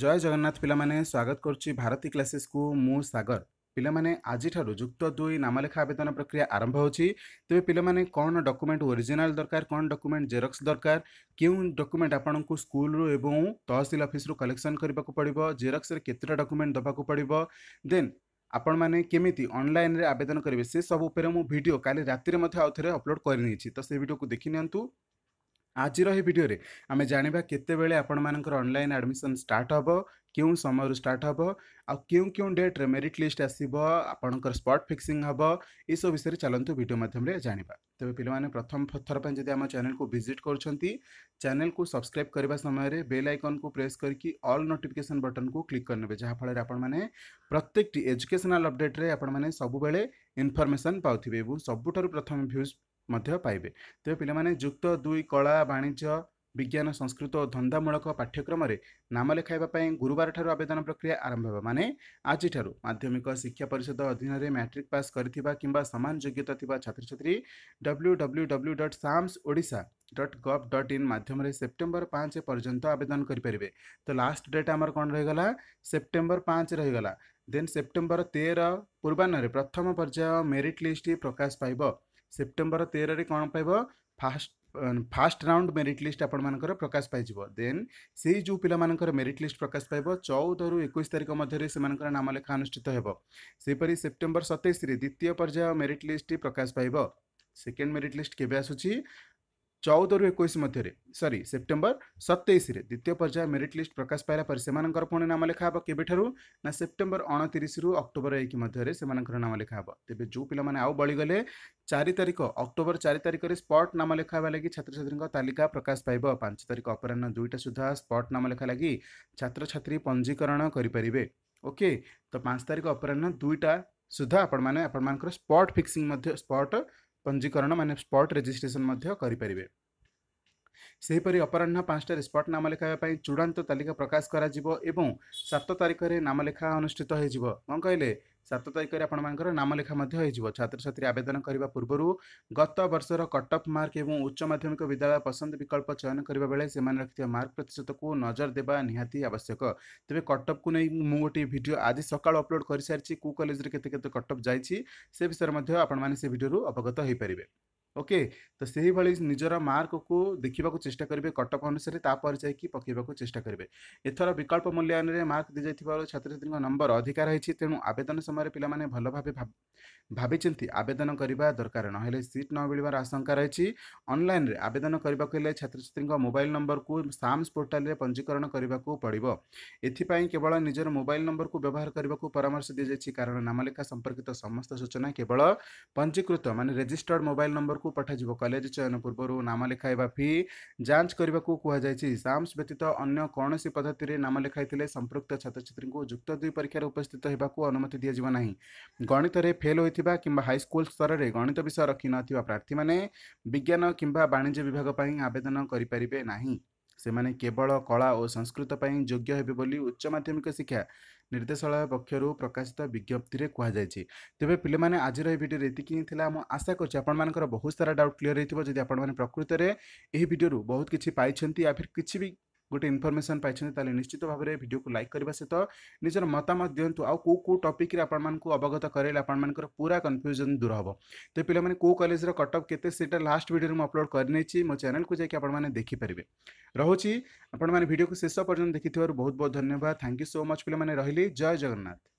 जय जगन्नाथ पाने स्वागत करुच्ची भारती क्लासेस को मु सागर पाने आज युक्त दुई नामलेखा आवेदन प्रक्रिया आरंभ हो तेज पाने कौन डॉक्यूमेंट ओरिजिनल दरकार कौन डॉक्यूमेंट जेरक्स दरकार क्यों डॉक्यूमेंट आपन को स्कूल एवं तहसिल अफिस्रु कलेक्शन करने को पड़ जेरक्स केतटा डक्यूमेंट देवाक पड़ो दे आपण मैंने केमी अनल आवेदन करेंगे से सब उपयोग मुझे भिडियो का रातिर आउ थे अपलोड करनी तो से भिडियो को देखी ଆଜିର ଏହି ଭିଡ଼ିଓରେ ଆମେ ଜାଣିବା କେତେବେଳେ ଆପଣମାନଙ୍କର ଅନଲାଇନ୍ ଆଡ଼ମିସନ୍ ଷ୍ଟାର୍ଟ ହେବ କେଉଁ ସମୟରୁ ଷ୍ଟାର୍ଟ ହେବ ଆଉ କେଉଁ କେଉଁ ଡେଟ୍ରେ ମେରିଟ୍ ଲିଷ୍ଟ ଆସିବ ଆପଣଙ୍କର ସ୍ପଟ୍ ଫିକ୍ସିଂ ହେବ ଏସବୁ ବିଷୟରେ ଚାଲନ୍ତୁ ଭିଡ଼ିଓ ମାଧ୍ୟମରେ ଜାଣିବା ତେବେ ପିଲାମାନେ ପ୍ରଥମ ଥର ପାଇଁ ଯଦି ଆମ ଚ୍ୟାନେଲକୁ ଭିଜିଟ୍ କରୁଛନ୍ତି ଚ୍ୟାନେଲକୁ ସବସ୍କ୍ରାଇବ୍ କରିବା ସମୟରେ ବେଲ୍ ଆଇକନ୍କୁ ପ୍ରେସ୍ କରିକି ଅଲ୍ ନୋଟିଫିକେସନ୍ ବଟନ୍କୁ କ୍ଲିକ୍ କରିନେବେ ଯାହାଫଳରେ ଆପଣମାନେ ପ୍ରତ୍ୟେକଟି ଏଜୁକେସନାଲ୍ ଅପଡେଟ୍ରେ ଆପଣମାନେ ସବୁବେଳେ ଇନଫର୍ମେସନ୍ ପାଉଥିବେ ଏବଂ ସବୁଠାରୁ ପ୍ରଥମେ ଭ୍ୟୁଜ୍ ମଧ୍ୟ ପାଇବେ ତେବେ ପିଲାମାନେ ଯୁକ୍ତ ଦୁଇ କଳା ବାଣିଜ୍ୟ ବିଜ୍ଞାନ ସଂସ୍କୃତ ଓ ଧନ୍ଦାମୂଳକ ପାଠ୍ୟକ୍ରମରେ ନାମ ଲେଖାଇବା ପାଇଁ ଗୁରୁବାରଠାରୁ ଆବେଦନ ପ୍ରକ୍ରିୟା ଆରମ୍ଭ ହେବ ମାନେ ଆଜିଠାରୁ ମାଧ୍ୟମିକ ଶିକ୍ଷା ପରିଷଦ ଅଧୀନରେ ମ୍ୟାଟ୍ରିକ୍ ପାସ୍ କରିଥିବା କିମ୍ବା ସମାନ ଯୋଗ୍ୟତା ଥିବା ଛାତ୍ରଛାତ୍ରୀ W W W dot SAMS Odisha dot gov dot in ମାଧ୍ୟମରେ ସେପ୍ଟେମ୍ବର ପାଞ୍ଚ ପର୍ଯ୍ୟନ୍ତ ଆବେଦନ କରିପାରିବେ ତ ଲାଷ୍ଟ ଡେଟ୍ ଆମର କ'ଣ ରହିଗଲା ସେପ୍ଟେମ୍ବର ପାଞ୍ଚ ରହିଗଲା ଦେନ୍ ସେପ୍ଟେମ୍ବର ତେର ପୂର୍ବାହ୍ନରେ ପ୍ରଥମ ପର୍ଯ୍ୟାୟ ମେରିଟ୍ ଲିଷ୍ଟ ପ୍ରକାଶ ପାଇବ ସେପ୍ଟେମ୍ବର ତେରରେ କ'ଣ ପାଇବ first first round merit list ଆପଣମାନଙ୍କର ପ୍ରକାଶ ପାଇଯିବ ଦେନ୍ ସେଇ ଯେଉଁ ପିଲାମାନଙ୍କର ମେରିଟ୍ ଲିଷ୍ଟ ପ୍ରକାଶ ପାଇବ ଚଉଦରୁ ଏକୋଇଶ ତାରିଖ ମଧ୍ୟରେ ସେମାନଙ୍କର ନାମ ଲେଖା ଅନୁଷ୍ଠିତ ହେବ ସେହିପରି ସେପ୍ଟେମ୍ବର ସତେଇଶରେ ଦ୍ୱିତୀୟ ପର୍ଯ୍ୟାୟ ମେରିଟ୍ ଲିଷ୍ଟ ପ୍ରକାଶ ପାଇବ ସେକେଣ୍ଡ ମେରିଟ୍ ଲିଷ୍ଟ କେବେ ଆସୁଛି ଚଉଦରୁ ଏକୋଇଶ ମଧ୍ୟରେ ସରି ସେପ୍ଟେମ୍ବର ସତେଇଶରେ ଦ୍ୱିତୀୟ ପର୍ଯ୍ୟାୟ ମେରିଟ୍ ଲିଷ୍ଟ ପ୍ରକାଶ ପାଇଲା ପରେ ସେମାନଙ୍କର ପୁଣି ନାମ ଲେଖା ହେବ କେବେଠାରୁ ନା ସେପ୍ଟେମ୍ବର ଅଣତିରିଶରୁ ଅକ୍ଟୋବର ଏକ ମଧ୍ୟରେ ସେମାନଙ୍କର ନାମ ଲେଖା ହେବ ତେବେ ଯେଉଁ ପିଲାମାନେ ଆଉ ବଳିଗଲେ ଚାରି ତାରିଖ ଅକ୍ଟୋବର ଚାରି ତାରିଖରେ ସ୍ପଟ୍ ନାମ ଲେଖା ହେବା ଲାଗି ଛାତ୍ରଛାତ୍ରୀଙ୍କ ତାଲିକା ପ୍ରକାଶ ପାଇବ ପାଞ୍ଚ ତାରିଖ ଅପରାହ୍ନ ଦୁଇଟା ସୁଦ୍ଧା ସ୍ପଟ୍ ନାମ ଲେଖା ଲାଗି ଛାତ୍ରଛାତ୍ରୀ ପଞ୍ଜୀକରଣ କରିପାରିବେ ଓକେ ତ ପାଞ୍ଚ ତାରିଖ ଅପରାହ୍ନ ଦୁଇଟା ସୁଦ୍ଧା ଆପଣମାନେ ଆପଣମାନଙ୍କର ସ୍ପଟ୍ ଫିକ୍ସିଂ ମଧ୍ୟ ସ୍ପଟ୍ पंजीकरण मैंने स्पट रजिस्ट्रेशन करें ସେହିପରି ଅପରାହ୍ନ ପାଞ୍ଚଟାରେ ସ୍ପଟ୍ ନାମ ଲେଖାଇବା ପାଇଁ ଚୂଡ଼ାନ୍ତ ତାଲିକା ପ୍ରକାଶ କରାଯିବ ଏବଂ ସାତ ତାରିଖରେ ନାମ ଲେଖା ଅନୁଷ୍ଠିତ ହୋଇଯିବ କ'ଣ କହିଲେ ସାତ ତାରିଖରେ ଆପଣମାନଙ୍କର ନାମ ଲେଖା ମଧ୍ୟ ହୋଇଯିବ ଛାତ୍ରଛାତ୍ରୀ ଆବେଦନ କରିବା ପୂର୍ବରୁ ଗତ ବର୍ଷର କଟ୍ ଅଫ୍ ମାର୍କ ଏବଂ ଉଚ୍ଚ ମାଧ୍ୟମିକ ବିଦ୍ୟାଳୟ ପସନ୍ଦ ବିକଳ୍ପ ଚୟନ କରିବା ବେଳେ ସେମାନେ ରଖିଥିବା ମାର୍କ ପ୍ରତିଶତକୁ ନଜର ଦେବା ନିହାତି ଆବଶ୍ୟକ ତେବେ କଟ୍ ଅଫ୍କୁ ନେଇ ମୁଁ ଗୋଟିଏ ଭିଡ଼ିଓ ଆଜି ସକାଳୁ ଅପଲୋଡ଼୍ କରିସାରିଛି କେଉଁ କଲେଜରେ କେତେ କେତେ କଟ୍ ଅଫ୍ ଯାଇଛି ସେ ବିଷୟରେ ମଧ୍ୟ ଆପଣମାନେ ସେ ଭିଡ଼ିଓରୁ ଅବଗତ ହୋଇପାରିବେ ଓକେ ତ ସେହିଭଳି ନିଜର ମାର୍କକୁ ଦେଖିବାକୁ ଚେଷ୍ଟା କରିବେ କଟକ ଅନୁସାରେ ତାପରେ ଯାଇକି ପକାଇବାକୁ ଚେଷ୍ଟା କରିବେ ଏଥର ବିକଳ୍ପ ମୂଲ୍ୟାୟନରେ ମାର୍କ ଦିଆଯାଇଥିବାରୁ ଛାତ୍ରଛାତ୍ରୀଙ୍କ ନମ୍ବର ଅଧିକାର ହୋଇଛି ତେଣୁ ଆବେଦନ ସମୟରେ ପିଲାମାନେ ଭଲ ଭାବେ ଭାବିଛନ୍ତି ଆବେଦନ କରିବା ଦରକାର ନହେଲେ ସିଟ୍ ନ ମିଳିବାର ଆଶଙ୍କା ରହିଛି ଅନଲାଇନ୍ରେ ଆବେଦନ କରିବାକୁ ହେଲେ ଛାତ୍ରଛାତ୍ରୀଙ୍କ ମୋବାଇଲ୍ ନମ୍ବରକୁ ସାମ୍ସ ପୋର୍ଟାଲରେ ପଞ୍ଜୀକରଣ କରିବାକୁ ପଡ଼ିବ ଏଥିପାଇଁ କେବଳ ନିଜର ମୋବାଇଲ୍ ନମ୍ବରକୁ ବ୍ୟବହାର କରିବାକୁ ପରାମର୍ଶ ଦିଆଯାଇଛି କାରଣ ନାମଲେଖା ସମ୍ପର୍କିତ ସମସ୍ତ ସୂଚନା କେବଳ ପଞ୍ଜୀକୃତ ମାନେ ରେଜିଷ୍ଟର୍ଡ ମୋବାଇଲ୍ ନମ୍ବର ଜିଲ୍ଲାକୁ ପଠାଯିବ କଲେଜ ଚୟନ ପୂର୍ବରୁ ନାମ ଲେଖାଇବା ଫି ଯାଞ୍ଚ କରିବାକୁ କୁହାଯାଇଛି ସାମ୍ସ ବ୍ୟତୀତ ଅନ୍ୟ କୌଣସି ପଦ୍ଧତିରେ ନାମ ଲେଖାଇଥିଲେ ସମ୍ପୃକ୍ତ ଛାତ୍ରଛାତ୍ରୀଙ୍କୁ ଯୁକ୍ତ ଦୁଇ ପରୀକ୍ଷାରେ ଉପସ୍ଥିତ ହେବାକୁ ଅନୁମତି ଦିଆଯିବ ନାହିଁ ଗଣିତରେ ଫେଲ୍ ହୋଇଥିବା କିମ୍ବା ହାଇସ୍କୁଲ ସ୍ତରରେ ଗଣିତ ବିଷୟ ରଖିନଥିବା ପ୍ରାର୍ଥୀମାନେ ବିଜ୍ଞାନ କିମ୍ବା ବାଣିଜ୍ୟ ବିଭାଗ ପାଇଁ ଆବେଦନ କରିପାରିବେ ନାହିଁ ସେମାନେ କେବଳ କଳା ଓ ସଂସ୍କୃତ ପାଇଁ ଯୋଗ୍ୟ ହେବେ ବୋଲି ଉଚ୍ଚ ମାଧ୍ୟମିକ ଶିକ୍ଷା ନିର୍ଦ୍ଦେଶାଳୟ ପକ୍ଷରୁ ପ୍ରକାଶିତ ବିଜ୍ଞପ୍ତିରେ କୁହାଯାଇଛି ତେବେ ପିଲାମାନେ ଆଜିର ଏହି ଭିଡ଼ିଓରେ ଏତିକି ହିଁ ଥିଲା ମୁଁ ଆଶା କରୁଛି ଆପଣମାନଙ୍କର ବହୁତ ସାରା ଡାଉଟ୍ କ୍ଲିୟର୍ ହେଇଥିବ ଯଦି ଆପଣମାନେ ପ୍ରକୃତରେ ଏହି ଭିଡ଼ିଓରୁ ବହୁତ କିଛି ପାଇଛନ୍ତି ୟା ଫିର୍ କିଛି ବି ଗୋଟେ ଇନଫର୍ମେସନ୍ ପାଇଛନ୍ତି ତାହେଲେ ନିଶ୍ଚିତ ଭାବରେ ଭିଡ଼ିଓକୁ ଲାଇକ୍ କରିବା ସହିତ ନିଜର ମତାମତ ଦିଅନ୍ତୁ ଆଉ କେଉଁ କେଉଁ ଟପିକ୍ରେ ଆପଣମାନଙ୍କୁ ଅବଗତ କରାଇଲେ ଆପଣମାନଙ୍କର ପୁରା କନଫ୍ୟୁଜନ୍ ଦୂର ହେବ ତ ପିଲାମାନେ କେଉଁ କଲେଜର କଟଅଫ୍ କେତେ ସେଇଟା ଲାଷ୍ଟ ଭିଡ଼ିଓରେ ମୁଁ ଅପଲୋଡ଼ କରିନେଇଛି ମୋ ଚ୍ୟାନେଲକୁ ଯାଇକି ଆପଣମାନେ ଦେଖିପାରିବେ ରହୁଛି ଆପଣମାନେ ଭିଡ଼ିଓକୁ ଶେଷ ପର୍ଯ୍ୟନ୍ତ ଦେଖିଥିବାରୁ ବହୁତ ବହୁତ ଧନ୍ୟବାଦ ଥ୍ୟାଙ୍କ ୟୁ ସୋ ମଚ୍ ପିଲାମାନେ ରହିଲି ଜୟ ଜଗନ୍ନାଥ